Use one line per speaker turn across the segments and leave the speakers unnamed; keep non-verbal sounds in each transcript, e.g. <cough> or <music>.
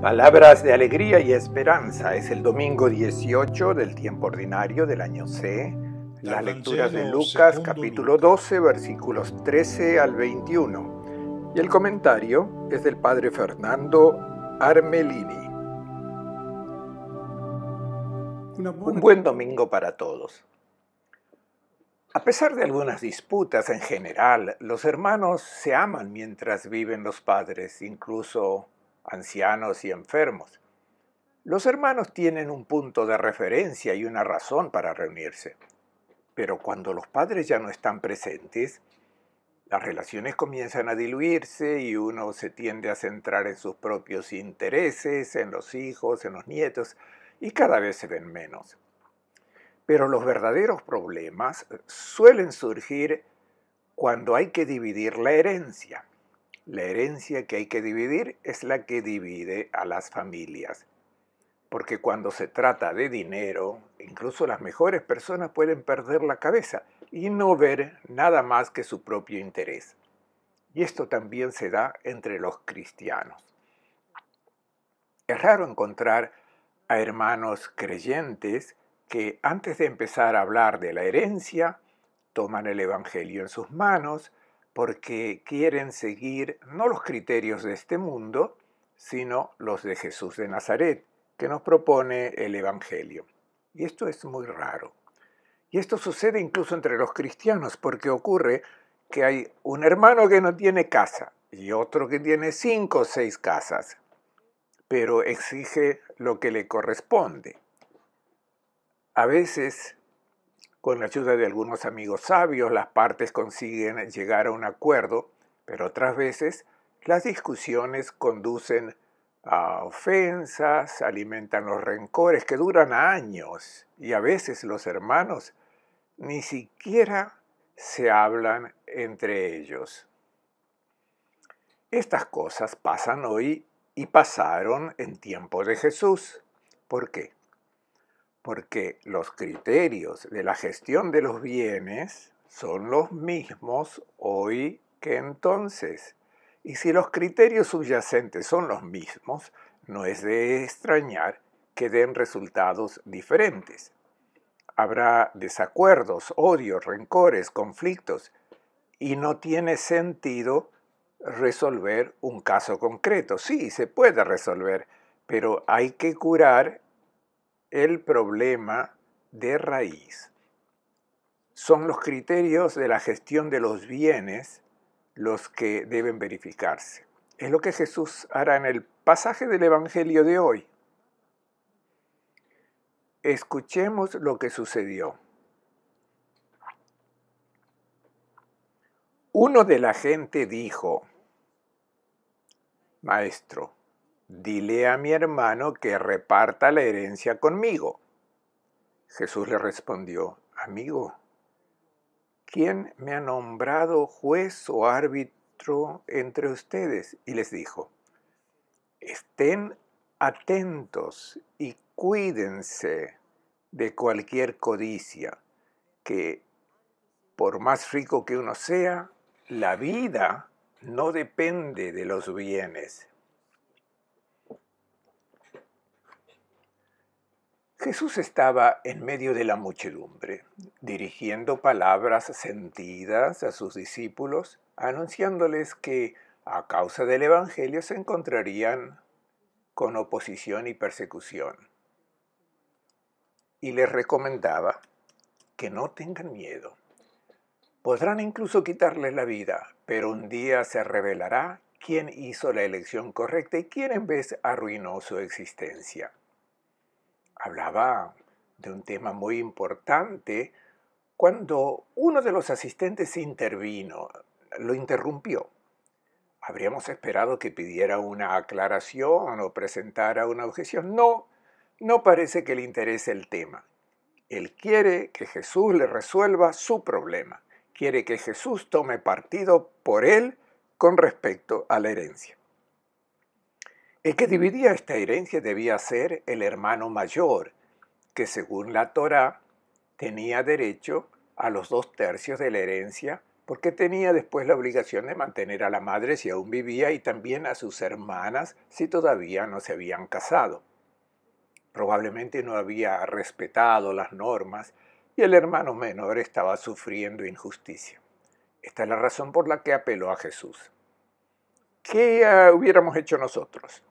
Palabras de alegría y esperanza. Es el domingo 18 del tiempo ordinario del año C. La lectura de Lucas capítulo 12 versículos 13 al 21. Y el comentario es del padre Fernando Armelini. Un buen domingo para todos. A pesar de algunas disputas en general, los hermanos se aman mientras viven los padres, incluso ancianos y enfermos. Los hermanos tienen un punto de referencia y una razón para reunirse. Pero cuando los padres ya no están presentes, las relaciones comienzan a diluirse y uno se tiende a centrar en sus propios intereses, en los hijos, en los nietos, y cada vez se ven menos. Pero los verdaderos problemas suelen surgir cuando hay que dividir la herencia. La herencia que hay que dividir es la que divide a las familias. Porque cuando se trata de dinero, incluso las mejores personas pueden perder la cabeza y no ver nada más que su propio interés. Y esto también se da entre los cristianos. Es raro encontrar a hermanos creyentes que antes de empezar a hablar de la herencia, toman el Evangelio en sus manos, porque quieren seguir no los criterios de este mundo, sino los de Jesús de Nazaret, que nos propone el Evangelio. Y esto es muy raro. Y esto sucede incluso entre los cristianos, porque ocurre que hay un hermano que no tiene casa y otro que tiene cinco o seis casas, pero exige lo que le corresponde. A veces con la ayuda de algunos amigos sabios, las partes consiguen llegar a un acuerdo, pero otras veces las discusiones conducen a ofensas, alimentan los rencores que duran años y a veces los hermanos ni siquiera se hablan entre ellos. Estas cosas pasan hoy y pasaron en tiempo de Jesús. ¿Por qué? porque los criterios de la gestión de los bienes son los mismos hoy que entonces. Y si los criterios subyacentes son los mismos, no es de extrañar que den resultados diferentes. Habrá desacuerdos, odios, rencores, conflictos, y no tiene sentido resolver un caso concreto. Sí, se puede resolver, pero hay que curar el problema de raíz. Son los criterios de la gestión de los bienes los que deben verificarse. Es lo que Jesús hará en el pasaje del Evangelio de hoy. Escuchemos lo que sucedió. Uno de la gente dijo, Maestro, dile a mi hermano que reparta la herencia conmigo. Jesús le respondió, amigo, ¿quién me ha nombrado juez o árbitro entre ustedes? Y les dijo, estén atentos y cuídense de cualquier codicia, que por más rico que uno sea, la vida no depende de los bienes. Jesús estaba en medio de la muchedumbre, dirigiendo palabras sentidas a sus discípulos, anunciándoles que a causa del Evangelio se encontrarían con oposición y persecución. Y les recomendaba que no tengan miedo. Podrán incluso quitarles la vida, pero un día se revelará quién hizo la elección correcta y quién en vez arruinó su existencia hablaba de un tema muy importante cuando uno de los asistentes intervino, lo interrumpió. Habríamos esperado que pidiera una aclaración o presentara una objeción. No, no parece que le interese el tema. Él quiere que Jesús le resuelva su problema. Quiere que Jesús tome partido por él con respecto a la herencia. El que dividía esta herencia debía ser el hermano mayor, que según la Torá tenía derecho a los dos tercios de la herencia porque tenía después la obligación de mantener a la madre si aún vivía y también a sus hermanas si todavía no se habían casado. Probablemente no había respetado las normas y el hermano menor estaba sufriendo injusticia. Esta es la razón por la que apeló a Jesús. ¿Qué hubiéramos hecho nosotros?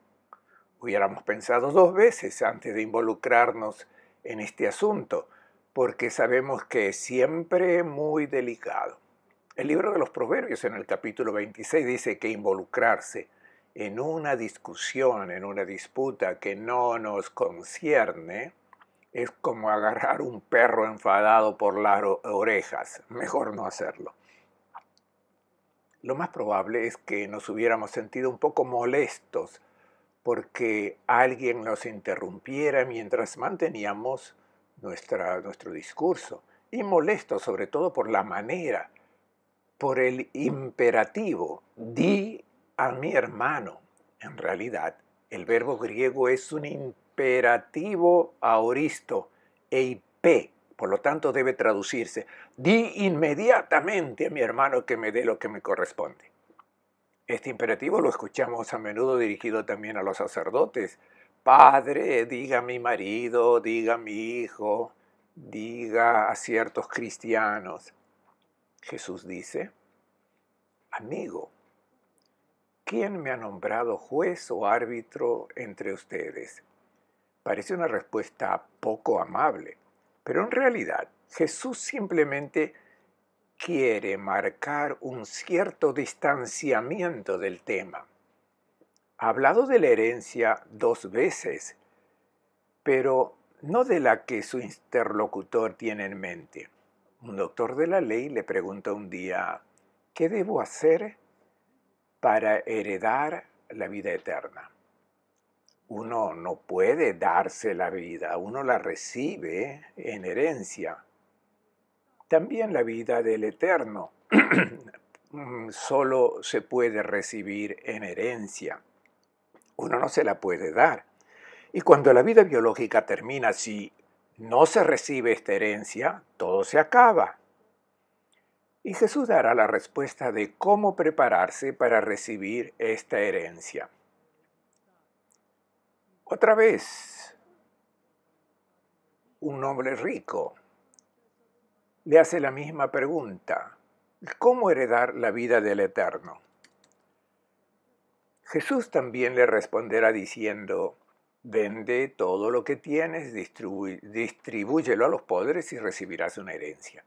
hubiéramos pensado dos veces antes de involucrarnos en este asunto, porque sabemos que es siempre muy delicado. El libro de los Proverbios en el capítulo 26 dice que involucrarse en una discusión, en una disputa que no nos concierne, es como agarrar un perro enfadado por las orejas. Mejor no hacerlo. Lo más probable es que nos hubiéramos sentido un poco molestos porque alguien nos interrumpiera mientras manteníamos nuestra, nuestro discurso, y molesto sobre todo por la manera, por el imperativo, di a mi hermano. En realidad, el verbo griego es un imperativo aoristo, eip por lo tanto debe traducirse, di inmediatamente a mi hermano que me dé lo que me corresponde. Este imperativo lo escuchamos a menudo dirigido también a los sacerdotes. Padre, diga a mi marido, diga a mi hijo, diga a ciertos cristianos. Jesús dice, amigo, ¿quién me ha nombrado juez o árbitro entre ustedes? Parece una respuesta poco amable, pero en realidad Jesús simplemente quiere marcar un cierto distanciamiento del tema. Ha hablado de la herencia dos veces, pero no de la que su interlocutor tiene en mente. Un doctor de la ley le pregunta un día, ¿qué debo hacer para heredar la vida eterna? Uno no puede darse la vida, uno la recibe en herencia. También la vida del Eterno <clears throat> mm, solo se puede recibir en herencia. Uno no se la puede dar. Y cuando la vida biológica termina, si no se recibe esta herencia, todo se acaba. Y Jesús dará la respuesta de cómo prepararse para recibir esta herencia. Otra vez, un hombre rico le hace la misma pregunta. ¿Cómo heredar la vida del Eterno? Jesús también le responderá diciendo, vende todo lo que tienes, distribúyelo a los pobres y recibirás una herencia.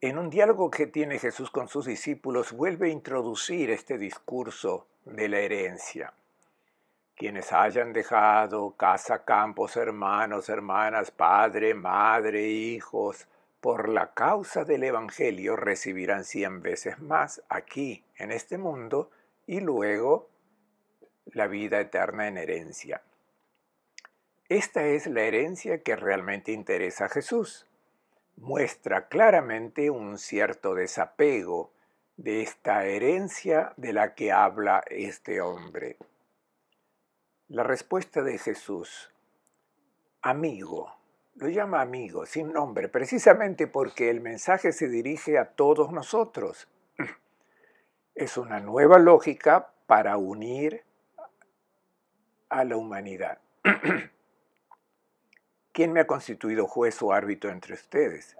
En un diálogo que tiene Jesús con sus discípulos, vuelve a introducir este discurso de la herencia quienes hayan dejado casa, campos, hermanos, hermanas, padre, madre, hijos, por la causa del Evangelio recibirán cien veces más aquí, en este mundo, y luego la vida eterna en herencia. Esta es la herencia que realmente interesa a Jesús. Muestra claramente un cierto desapego de esta herencia de la que habla este hombre. La respuesta de Jesús, amigo, lo llama amigo, sin nombre, precisamente porque el mensaje se dirige a todos nosotros. <clears throat> Es una nueva lógica para unir a la humanidad. <clears throat> ¿Quién me ha constituido juez o árbitro entre ustedes?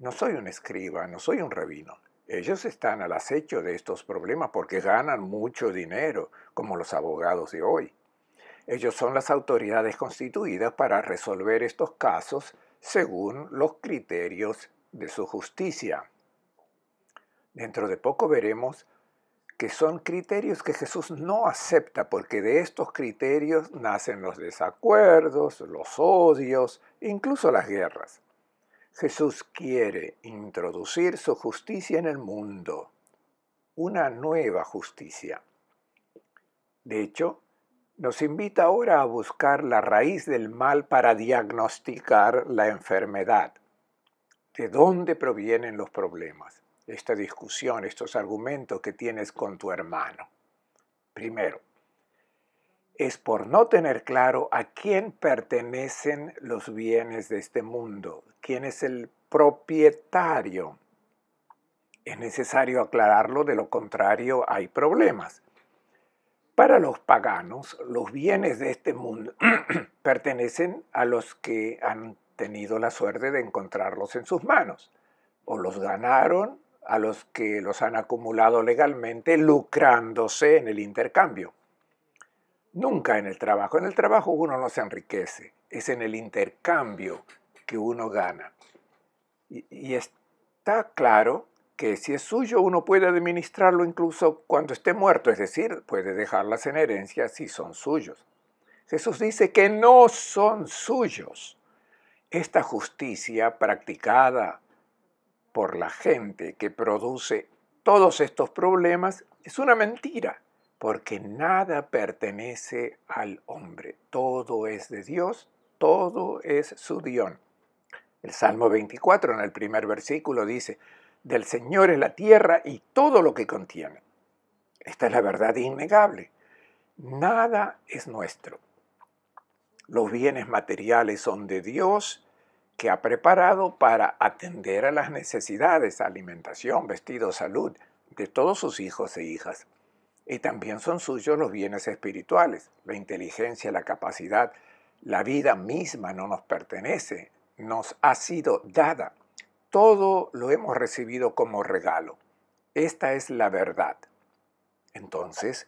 No soy un escriba, no soy un rabino. Ellos están al acecho de estos problemas porque ganan mucho dinero, como los abogados de hoy. Ellos son las autoridades constituidas para resolver estos casos según los criterios de su justicia. Dentro de poco veremos que son criterios que Jesús no acepta, porque de estos criterios nacen los desacuerdos, los odios, incluso las guerras. Jesús quiere introducir su justicia en el mundo, una nueva justicia. De hecho, nos invita ahora a buscar la raíz del mal para diagnosticar la enfermedad. ¿De dónde provienen los problemas? Esta discusión, estos argumentos que tienes con tu hermano. Primero, es por no tener claro a quién pertenecen los bienes de este mundo, quién es el propietario. Es necesario aclararlo, de lo contrario hay problemas. Para los paganos, los bienes de este mundo <clears throat> pertenecen a los que han tenido la suerte de encontrarlos en sus manos, o los ganaron a los que los han acumulado legalmente lucrándose en el intercambio. Nunca en el trabajo. En el trabajo uno no se enriquece, es en el intercambio que uno gana. Y, está claro que si es suyo uno puede administrarlo incluso cuando esté muerto, es decir, puede dejarlas en herencia si son suyos. Jesús dice que no son suyos. Esta justicia practicada por la gente que produce todos estos problemas es una mentira, porque nada pertenece al hombre, todo es de Dios, todo es su Dion. El Salmo 24 en el primer versículo dice, del Señor es la tierra y todo lo que contiene. Esta es la verdad innegable. Nada es nuestro. Los bienes materiales son de Dios que ha preparado para atender a las necesidades, alimentación, vestido, salud de todos sus hijos e hijas. Y también son suyos los bienes espirituales. La inteligencia, la capacidad, la vida misma no nos pertenece, nos ha sido dada todo lo hemos recibido como regalo. Esta es la verdad. Entonces,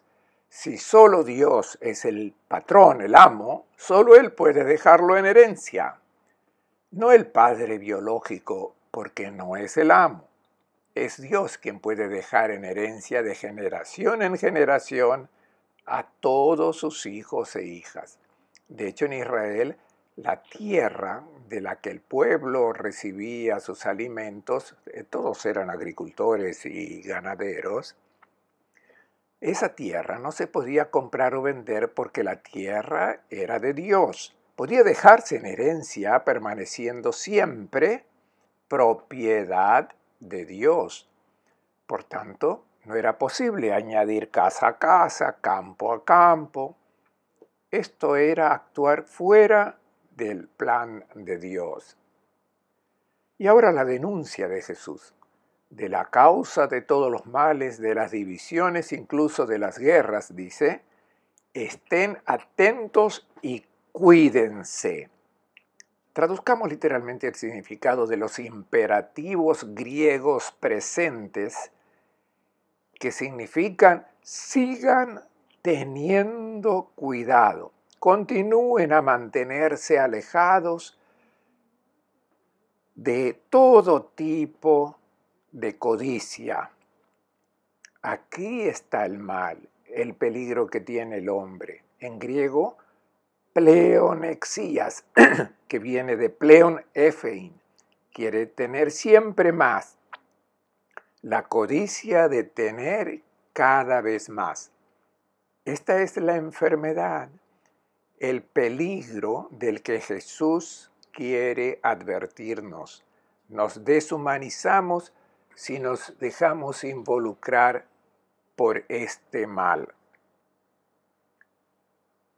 si solo Dios es el patrón, el amo, solo Él puede dejarlo en herencia. No el padre biológico, porque no es el amo. Es Dios quien puede dejar en herencia de generación en generación a todos sus hijos e hijas. De hecho, en Israel la tierra de la que el pueblo recibía sus alimentos, eh, todos eran agricultores y ganaderos, esa tierra no se podía comprar o vender porque la tierra era de Dios. Podía dejarse en herencia permaneciendo siempre propiedad de Dios. Por tanto, no era posible añadir casa a casa, campo a campo. Esto era actuar fuera del plan de Dios. Y ahora la denuncia de Jesús, de la causa de todos los males, de las divisiones, incluso de las guerras, dice, estén atentos y cuídense. Traduzcamos literalmente el significado de los imperativos griegos presentes que significan sigan teniendo cuidado continúen a mantenerse alejados de todo tipo de codicia. Aquí está el mal, el peligro que tiene el hombre. En griego, pleonexías, <clears throat> que viene de pleon efein, quiere tener siempre más. La codicia de tener cada vez más. Esta es la enfermedad el peligro del que Jesús quiere advertirnos. Nos deshumanizamos si nos dejamos involucrar por este mal.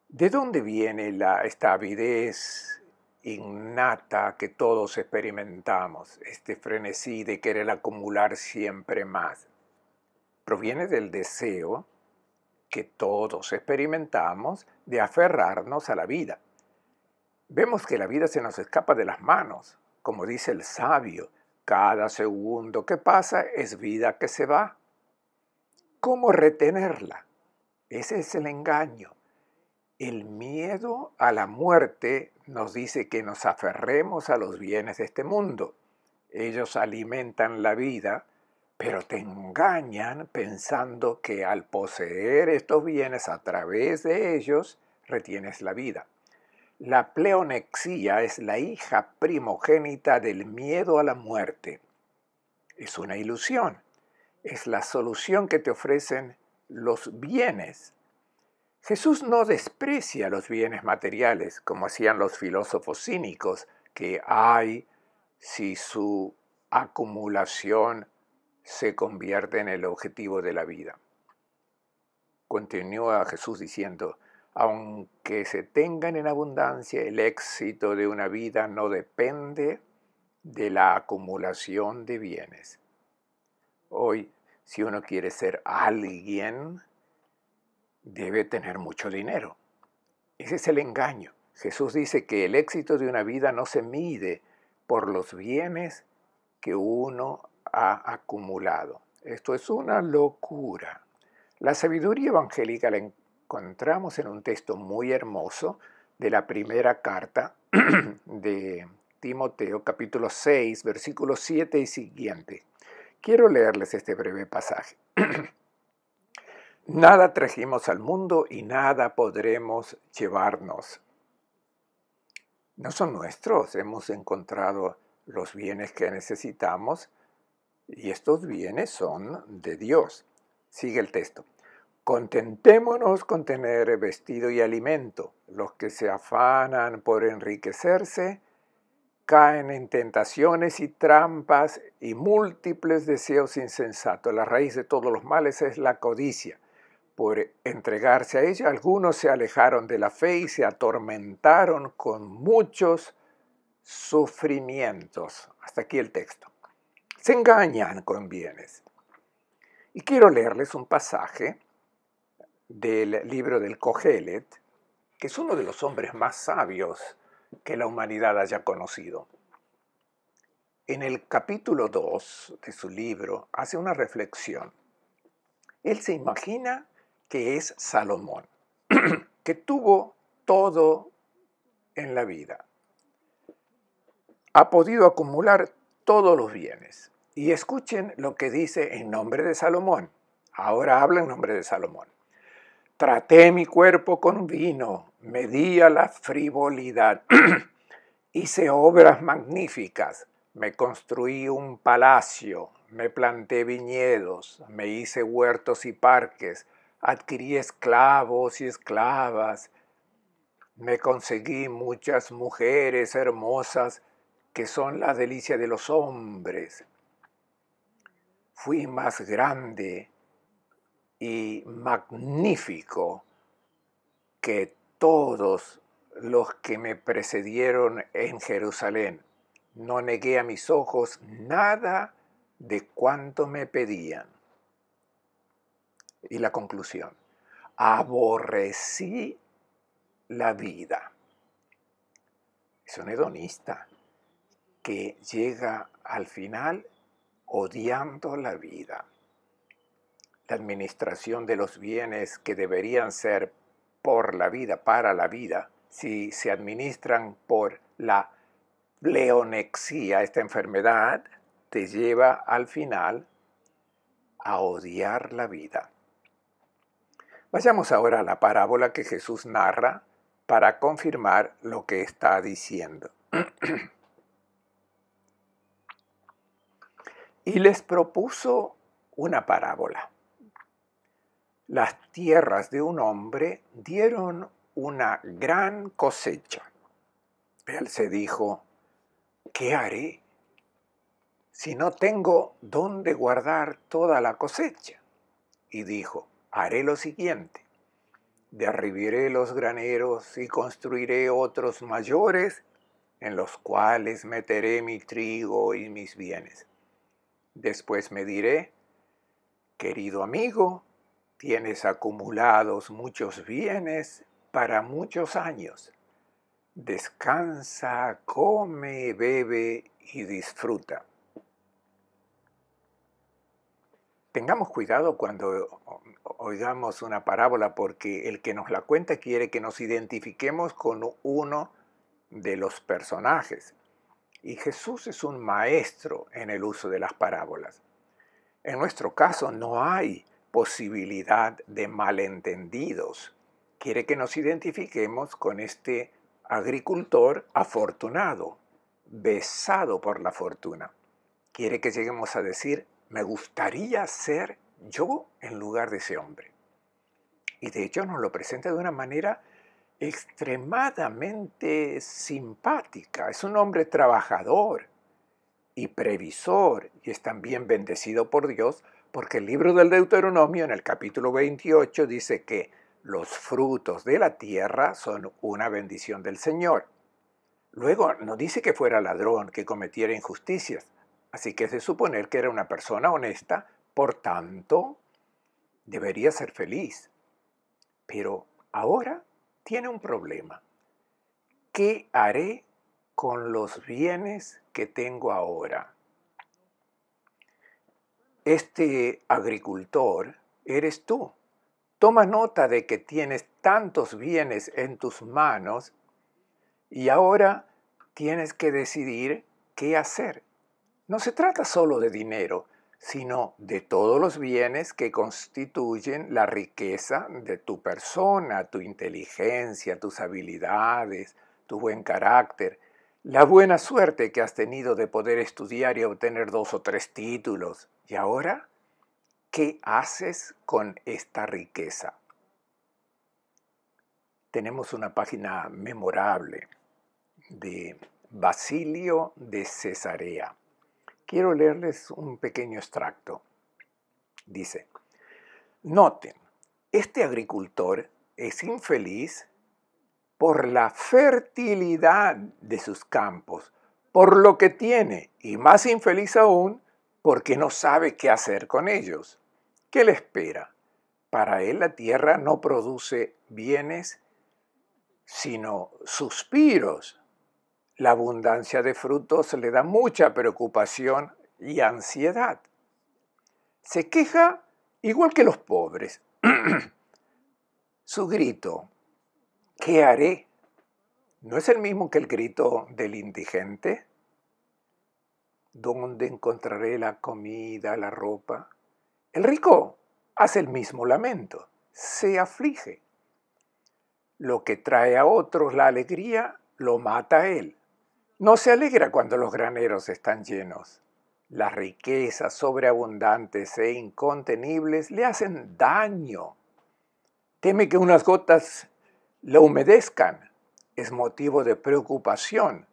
¿De dónde viene la, esta avidez innata que todos experimentamos, este frenesí de querer acumular siempre más? Proviene del deseo que todos experimentamos de aferrarnos a la vida. Vemos que la vida se nos escapa de las manos, como dice el sabio, cada segundo que pasa es vida que se va. ¿Cómo retenerla? Ese es el engaño. El miedo a la muerte nos dice que nos aferremos a los bienes de este mundo. Ellos alimentan la vida pero te engañan pensando que al poseer estos bienes a través de ellos retienes la vida. La pleonexia es la hija primogénita del miedo a la muerte. Es una ilusión. Es la solución que te ofrecen los bienes. Jesús no desprecia los bienes materiales, como hacían los filósofos cínicos, que hay si su acumulación se convierte en el objetivo de la vida. Continúa Jesús diciendo, aunque se tengan en abundancia, el éxito de una vida no depende de la acumulación de bienes. Hoy, si uno quiere ser alguien, debe tener mucho dinero. Ese es el engaño. Jesús dice que el éxito de una vida no se mide por los bienes que uno ha acumulado. Esto es una locura. La sabiduría evangélica la encontramos en un texto muy hermoso de la primera carta <clears throat> de Timoteo capítulo 6 versículos 7 y siguiente. Quiero leerles este breve pasaje. <clears throat> nada trajimos al mundo y nada podremos llevarnos. No son nuestros, hemos encontrado los bienes que necesitamos y estos bienes son de Dios. Sigue el texto. Contentémonos con tener vestido y alimento. Los que se afanan por enriquecerse caen en tentaciones y trampas y múltiples deseos insensatos. La raíz de todos los males es la codicia. Por entregarse a ella, algunos se alejaron de la fe y se atormentaron con muchos sufrimientos. Hasta aquí el texto se engañan con bienes. Y quiero leerles un pasaje del libro del Cogelet, que es uno de los hombres más sabios que la humanidad haya conocido. En el capítulo 2 de su libro hace una reflexión. Él se imagina que es Salomón, <clears throat> que tuvo todo en la vida. Ha podido acumular todos los bienes. Y escuchen lo que dice en nombre de Salomón. Ahora habla en nombre de Salomón. Traté mi cuerpo con vino, a la frivolidad, <clears throat> hice obras magníficas, me construí un palacio, me planté viñedos, me hice huertos y parques, adquirí esclavos y esclavas, me conseguí muchas mujeres hermosas que son la delicia de los hombres fui más grande y magnífico que todos los que me precedieron en Jerusalén. No negué a mis ojos nada de cuanto me pedían. Y la conclusión, aborrecí la vida. Es un hedonista que llega al final odiando la vida, la administración de los bienes que deberían ser por la vida, para la vida, si se administran por la leonexia, esta enfermedad, te lleva al final a odiar la vida. Vayamos ahora a la parábola que Jesús narra para confirmar lo que está diciendo. <clears throat> y les propuso una parábola. Las tierras de un hombre dieron una gran cosecha. Él se dijo, ¿qué haré si no tengo dónde guardar toda la cosecha? Y dijo, haré lo siguiente, derribaré los graneros y construiré otros mayores en los cuales meteré mi trigo y mis bienes. Después me diré, querido amigo, tienes acumulados muchos bienes para muchos años. Descansa, come, bebe y disfruta. Tengamos cuidado cuando oigamos una parábola porque el que nos la cuenta quiere que nos identifiquemos con uno de los personajes. Y Jesús es un maestro en el uso de las parábolas. En nuestro caso no hay posibilidad de malentendidos. Quiere que nos identifiquemos con este agricultor afortunado, besado por la fortuna. Quiere que lleguemos a decir, me gustaría ser yo en lugar de ese hombre. Y de hecho nos lo presenta de una manera extremadamente simpática. Es un hombre trabajador y previsor y es también bendecido por Dios porque el libro del Deuteronomio en el capítulo 28 dice que los frutos de la tierra son una bendición del Señor. Luego no dice que fuera ladrón, que cometiera injusticias, así que es de suponer que era una persona honesta, por tanto, debería ser feliz. Pero ahora tiene un problema. ¿Qué haré con los bienes que tengo ahora? Este agricultor eres tú. Toma nota de que tienes tantos bienes en tus manos y ahora tienes que decidir qué hacer. No se trata solo de dinero, sino de todos los bienes que constituyen la riqueza de tu persona, tu inteligencia, tus habilidades, tu buen carácter, la buena suerte que has tenido de poder estudiar y obtener dos o tres títulos. ¿Y ahora? ¿Qué haces con esta riqueza? Tenemos una página memorable de Basilio de Cesarea. Quiero leerles un pequeño extracto. Dice, noten, este agricultor es infeliz por la fertilidad de sus campos, por lo que tiene, y más infeliz aún, porque no sabe qué hacer con ellos. ¿Qué le espera? Para él la tierra no produce bienes, sino suspiros, la abundancia de frutos le da mucha preocupación y ansiedad. Se queja igual que los pobres. <clears throat> Su grito, ¿qué haré? ¿No es el mismo que el grito del indigente? ¿Dónde encontraré la comida, la ropa? El rico hace el mismo lamento, se aflige. Lo que trae a otros la alegría lo mata a él. No se alegra cuando los graneros están llenos. Las riquezas sobreabundantes e incontenibles le hacen daño. Teme que unas gotas le humedezcan. Es motivo de preocupación,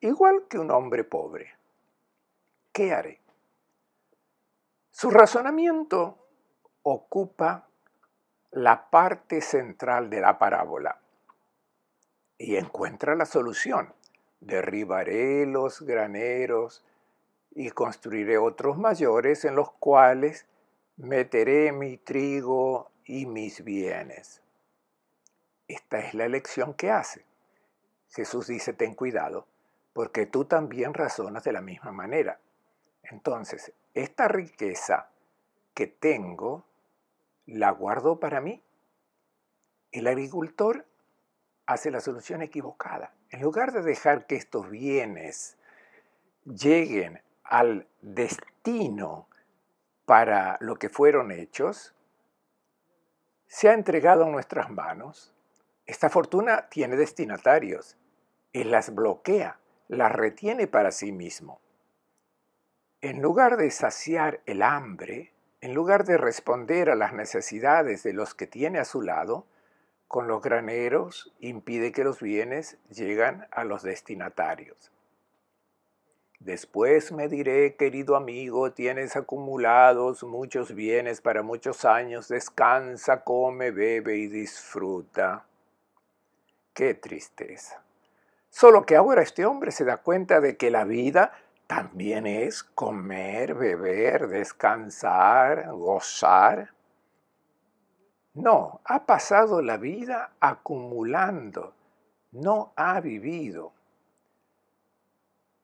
igual que un hombre pobre. ¿Qué haré? Su razonamiento ocupa la parte central de la parábola y encuentra la solución derribaré los graneros y construiré otros mayores en los cuales meteré mi trigo y mis bienes. Esta es la elección que hace. Jesús dice, ten cuidado, porque tú también razonas de la misma manera. Entonces, esta riqueza que tengo, la guardo para mí. El agricultor hace la solución equivocada. En lugar de dejar que estos bienes lleguen al destino para lo que fueron hechos, se ha entregado a nuestras manos. Esta fortuna tiene destinatarios. Él las bloquea, las retiene para sí mismo. En lugar de saciar el hambre, en lugar de responder a las necesidades de los que tiene a su lado, con los graneros impide que los bienes lleguen a los destinatarios. Después me diré, querido amigo, tienes acumulados muchos bienes para muchos años, descansa, come, bebe y disfruta. Qué tristeza. Solo que ahora este hombre se da cuenta de que la vida también es comer, beber, descansar, gozar. No, ha pasado la vida acumulando, no ha vivido.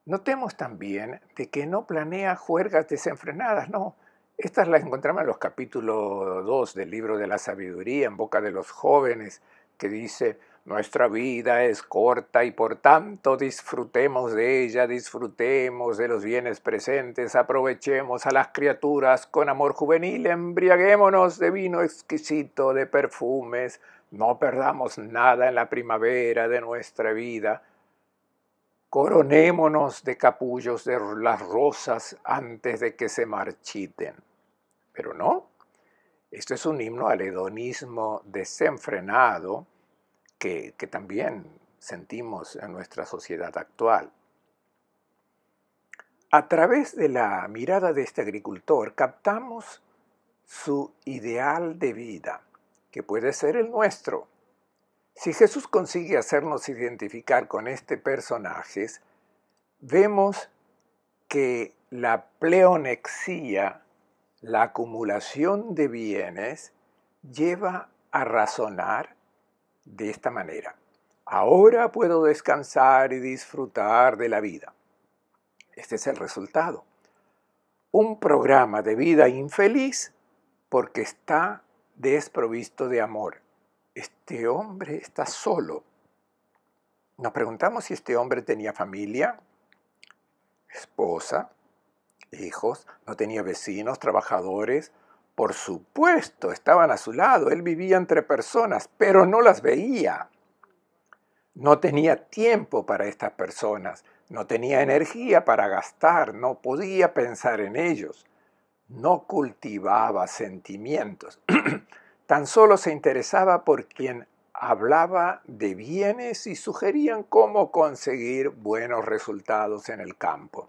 Notemos también de que no planea juergas desenfrenadas, no. Estas las encontramos en los capítulos 2 del libro de la sabiduría, en boca de los jóvenes, que dice, nuestra vida es corta y por tanto disfrutemos de ella, disfrutemos de los bienes presentes, aprovechemos a las criaturas con amor juvenil, embriaguémonos de vino exquisito, de perfumes, no perdamos nada en la primavera de nuestra vida. Coronémonos de capullos de las rosas antes de que se marchiten. Pero no, esto es un himno al hedonismo desenfrenado que, también sentimos en nuestra sociedad actual. A través de la mirada de este agricultor captamos su ideal de vida, que puede ser el nuestro. Si Jesús consigue hacernos identificar con este personaje, vemos que la pleonexia, la acumulación de bienes, lleva a razonar de esta manera. Ahora puedo descansar y disfrutar de la vida. Este es el resultado. Un programa de vida infeliz porque está desprovisto de amor. Este hombre está solo. Nos preguntamos si este hombre tenía familia, esposa, hijos, no tenía vecinos, trabajadores, por supuesto, estaban a su lado, él vivía entre personas, pero no las veía. No tenía tiempo para estas personas, no tenía energía para gastar, no podía pensar en ellos, no cultivaba sentimientos. <clears throat> Tan solo se interesaba por quien hablaba de bienes y sugerían cómo conseguir buenos resultados en el campo.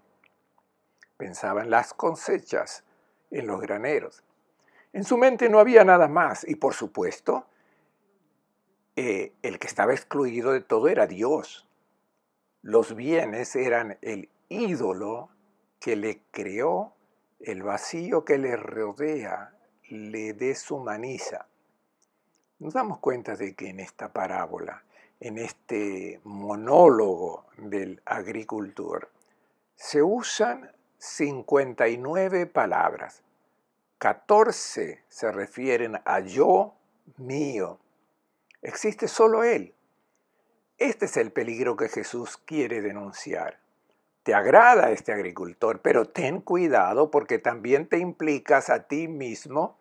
Pensaba en las cosechas, en los graneros. En su mente no había nada más y por supuesto, eh, el que estaba excluido de todo era Dios. Los bienes eran el ídolo que le creó el vacío que le rodea, le deshumaniza. Nos damos cuenta de que en esta parábola, en este monólogo del agricultor, se usan 59 palabras. 14 se refieren a yo mío. Existe solo Él. Este es el peligro que Jesús quiere denunciar. Te agrada este agricultor, pero ten cuidado porque también te implicas a ti mismo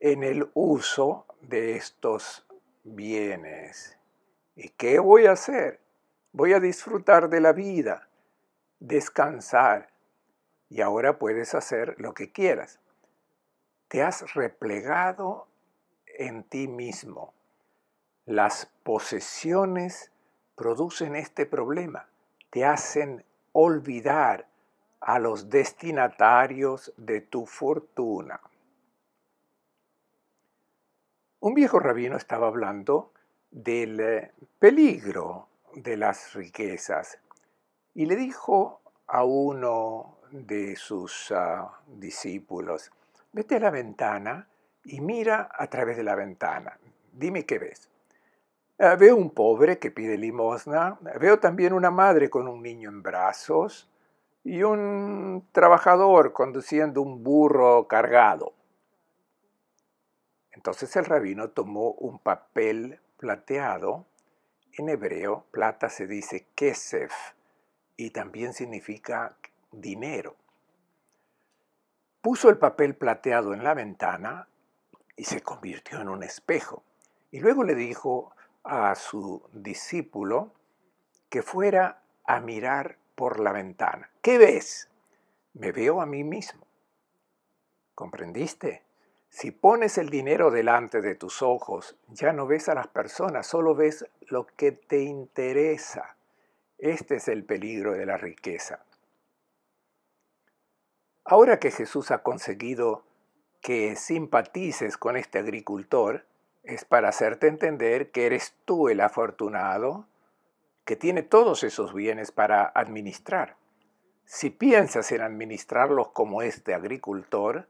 en el uso de estos bienes. ¿Y qué voy a hacer? Voy a disfrutar de la vida, descansar, y ahora puedes hacer lo que quieras te has replegado en ti mismo. Las posesiones producen este problema, te hacen olvidar a los destinatarios de tu fortuna. Un viejo rabino estaba hablando del eh, peligro de las riquezas y le dijo a uno de sus ah, discípulos, Vete a la ventana y mira a través de la ventana. Dime qué ves. Ah, veo un pobre que pide limosna, veo también una madre con un niño en brazos y un trabajador conduciendo un burro cargado. Entonces el rabino tomó un papel plateado, en hebreo plata se dice kesef y también significa dinero. Puso el papel plateado en la ventana y se convirtió en un espejo. Y luego le dijo a su discípulo que fuera a mirar por la ventana. ¿Qué ves? Me veo a mí mismo. ¿Comprendiste? Si pones el dinero delante de tus ojos, ya no ves a las personas, solo ves lo que te interesa. Este es el peligro de la riqueza. Ahora que Jesús ha conseguido que simpatices con este agricultor, es para hacerte entender que eres tú el afortunado que tiene todos esos bienes para administrar. Si piensas en administrarlos como este agricultor,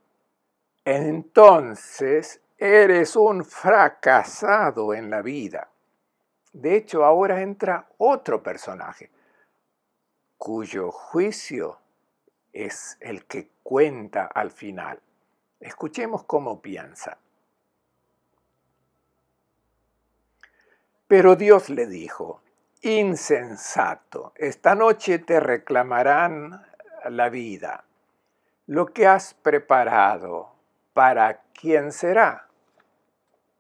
entonces eres un fracasado en la vida. De hecho, ahora entra otro personaje cuyo juicio es el que cuenta al final. Escuchemos cómo piensa. Pero Dios le dijo, insensato, esta noche te reclamarán la vida. Lo que has preparado, ¿para quién será?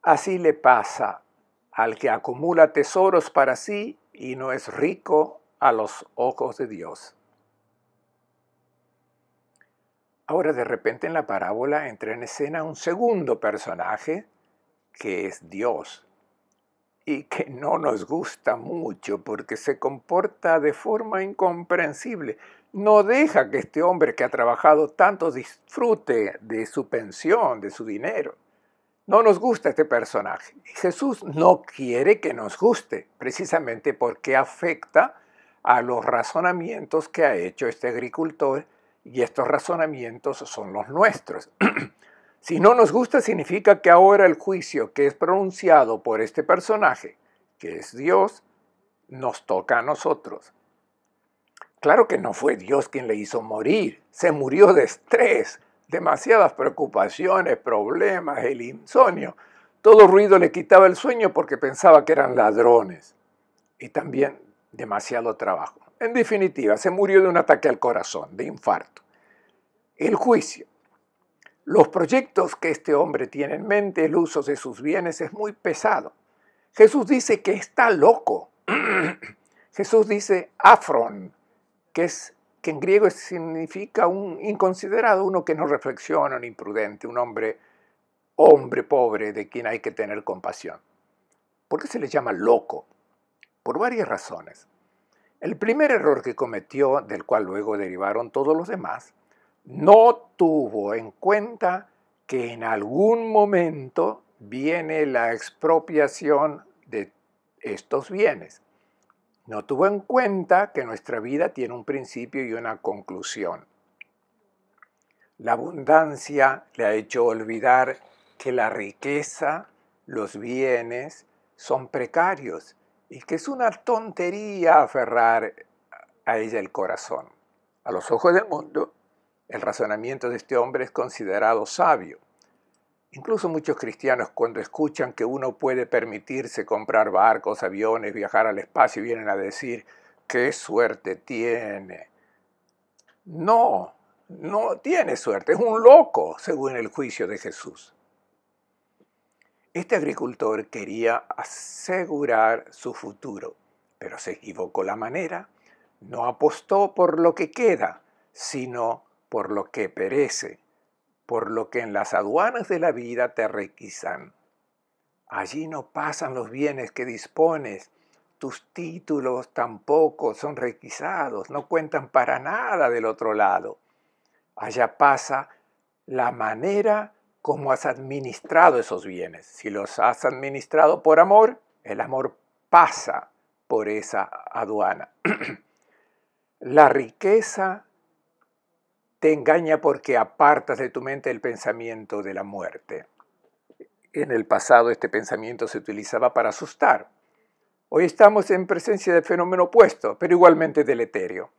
Así le pasa al que acumula tesoros para sí y no es rico a los ojos de Dios. Ahora de repente en la parábola entra en escena un segundo personaje, que es Dios, y que no nos gusta mucho porque se comporta de forma incomprensible. No deja que este hombre que ha trabajado tanto disfrute de su pensión, de su dinero. No nos gusta este personaje. Jesús no quiere que nos guste, precisamente porque afecta a los razonamientos que ha hecho este agricultor y estos razonamientos son los nuestros. <clears throat> si no nos gusta significa que ahora el juicio que es pronunciado por este personaje, que es Dios, nos toca a nosotros. Claro que no fue Dios quien le hizo morir, se murió de estrés, demasiadas preocupaciones, problemas, el insomnio. Todo ruido le quitaba el sueño porque pensaba que eran ladrones y también demasiado trabajo. En definitiva, se murió de un ataque al corazón, de infarto. El juicio. Los proyectos que este hombre tiene en mente, el uso de sus bienes es muy pesado. Jesús dice que está loco. <clears throat> Jesús dice afron, que, es, que en griego significa un inconsiderado, uno que no reflexiona, un imprudente, un hombre, hombre pobre de quien hay que tener compasión. ¿Por qué se le llama loco? Por varias razones. El primer error que cometió, del cual luego derivaron todos los demás, no tuvo en cuenta que en algún momento viene la expropiación de estos bienes. No tuvo en cuenta que nuestra vida tiene un principio y una conclusión. La abundancia le ha hecho olvidar que la riqueza, los bienes, son precarios y que es una tontería aferrar a ella el corazón. A los ojos del mundo, el razonamiento de este hombre es considerado sabio. Incluso muchos cristianos cuando escuchan que uno puede permitirse comprar barcos, aviones, viajar al espacio, vienen a decir, qué suerte tiene. No, no tiene suerte, es un loco, según el juicio de Jesús. Este agricultor quería asegurar su futuro, pero se equivocó la manera. No apostó por lo que queda, sino por lo que perece, por lo que en las aduanas de la vida te requisan. Allí no pasan los bienes que dispones, tus títulos tampoco son requisados, no cuentan para nada del otro lado. Allá pasa la manera cómo has administrado esos bienes. Si los has administrado por amor, el amor pasa por esa aduana. <clears throat> La riqueza te engaña porque apartas de tu mente el pensamiento de la muerte. En el pasado este pensamiento se utilizaba para asustar. Hoy estamos en presencia del fenómeno opuesto, pero igualmente deleterio.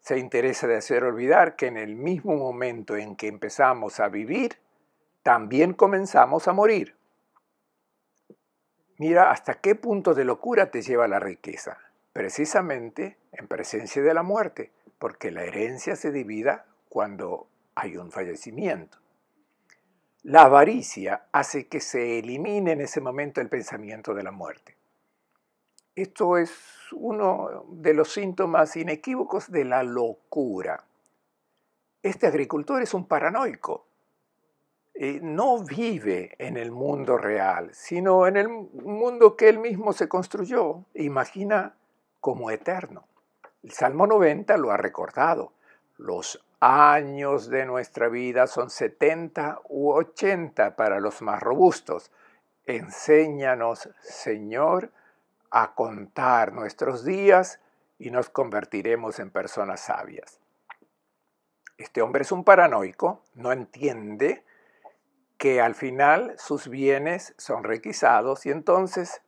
Se interesa de hacer olvidar que en el mismo momento en que empezamos a vivir, también comenzamos a morir. Mira hasta qué punto de locura te lleva la riqueza, precisamente en presencia de la muerte, porque la herencia se divida cuando hay un fallecimiento. La avaricia hace que se elimine en ese momento el pensamiento de la muerte. Esto es uno de los síntomas inequívocos de la locura. Este agricultor es un paranoico. Eh, no vive en el mundo real, sino en el mundo que él mismo se construyó, e imagina como eterno. El Salmo 90 lo ha recordado. Los años de nuestra vida son 70 u 80 para los más robustos. Enséñanos, Señor, a contar nuestros días y nos convertiremos en personas sabias. Este hombre es un paranoico, no entiende que al final sus bienes son requisados y entonces,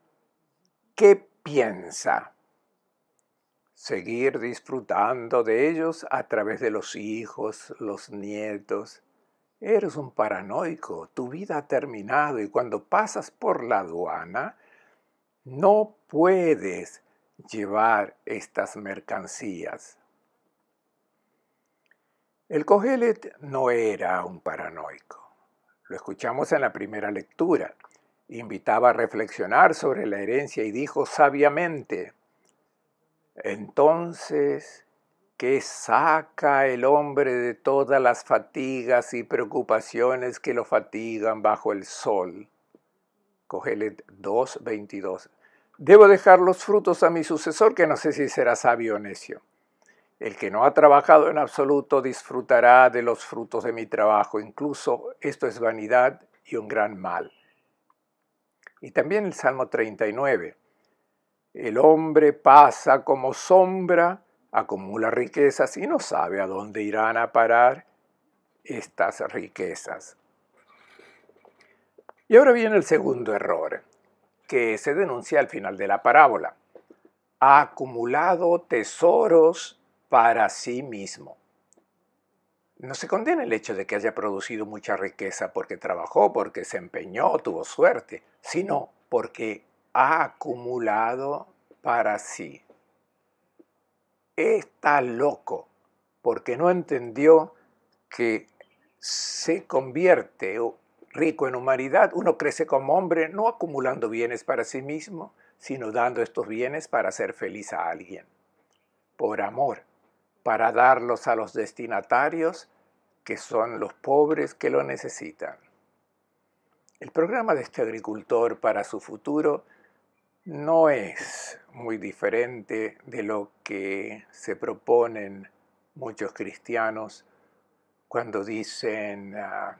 ¿qué piensa? Seguir disfrutando de ellos a través de los hijos, los nietos. Eres un paranoico, tu vida ha terminado y cuando pasas por la aduana, no puedes llevar estas mercancías. El Cogelet no era un paranoico lo escuchamos en la primera lectura. Invitaba a reflexionar sobre la herencia y dijo sabiamente, entonces, ¿qué saca el hombre de todas las fatigas y preocupaciones que lo fatigan bajo el sol? Cogelet 2.22. Debo dejar los frutos a mi sucesor, que no sé si será sabio o necio. El que no ha trabajado en absoluto disfrutará de los frutos de mi trabajo. Incluso esto es vanidad y un gran mal. Y también el Salmo 39. El hombre pasa como sombra, acumula riquezas y no sabe a dónde irán a parar estas riquezas. Y ahora viene el segundo error, que se denuncia al final de la parábola. Ha acumulado tesoros para sí mismo. No se condena el hecho de que haya producido mucha riqueza porque trabajó, porque se empeñó, tuvo suerte, sino porque ha acumulado para sí. Está loco porque no entendió que se convierte rico en humanidad, uno crece como hombre no acumulando bienes para sí mismo, sino dando estos bienes para hacer feliz a alguien, por amor para darlos a los destinatarios, que son los pobres que lo necesitan. El programa de este agricultor para su futuro no es muy diferente de lo que se proponen muchos cristianos cuando dicen, ah,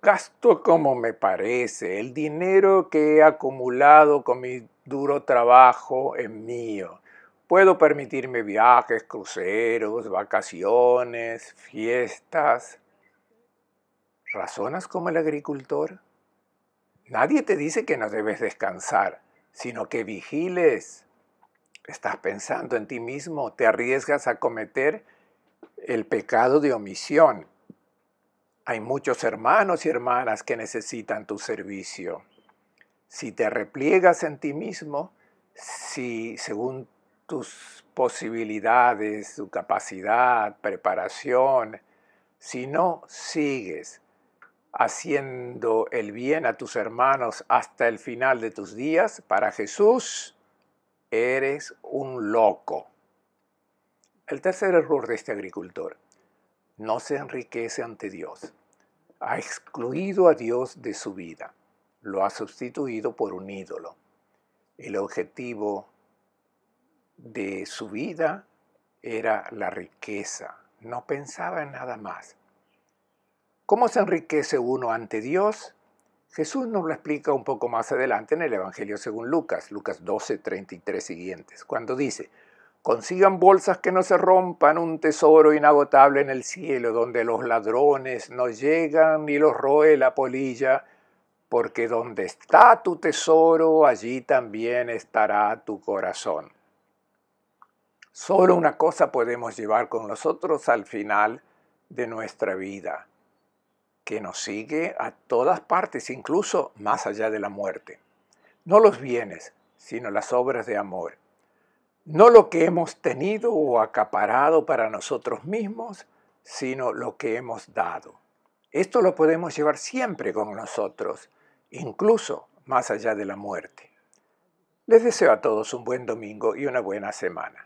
gasto como me parece, el dinero que he acumulado con mi duro trabajo es mío Puedo permitirme viajes, cruceros, vacaciones, fiestas. ¿Razonas como el agricultor? Nadie te dice que no debes descansar, sino que vigiles. Estás pensando en ti mismo, te arriesgas a cometer el pecado de omisión. Hay muchos hermanos y hermanas que necesitan tu servicio. Si te repliegas en ti mismo, si según tus posibilidades, tu capacidad, preparación, si no sigues haciendo el bien a tus hermanos hasta el final de tus días, para Jesús eres un loco. El tercer error de este agricultor, no se enriquece ante Dios. Ha excluido a Dios de su vida, lo ha sustituido por un ídolo. El objetivo de su vida era la riqueza, no pensaba en nada más. ¿Cómo se enriquece uno ante Dios? Jesús nos lo explica un poco más adelante en el Evangelio según Lucas, Lucas 12, 33 siguientes, cuando dice, consigan bolsas que no se rompan, un tesoro inagotable en el cielo, donde los ladrones no llegan ni los roe la polilla, porque donde está tu tesoro, allí también estará tu corazón. Solo una cosa podemos llevar con nosotros al final de nuestra vida, que nos sigue a todas partes, incluso más allá de la muerte. No los bienes, sino las obras de amor. No lo que hemos tenido o acaparado para nosotros mismos, sino lo que hemos dado. Esto lo podemos llevar siempre con nosotros, incluso más allá de la muerte. Les deseo a todos un buen domingo y una buena semana.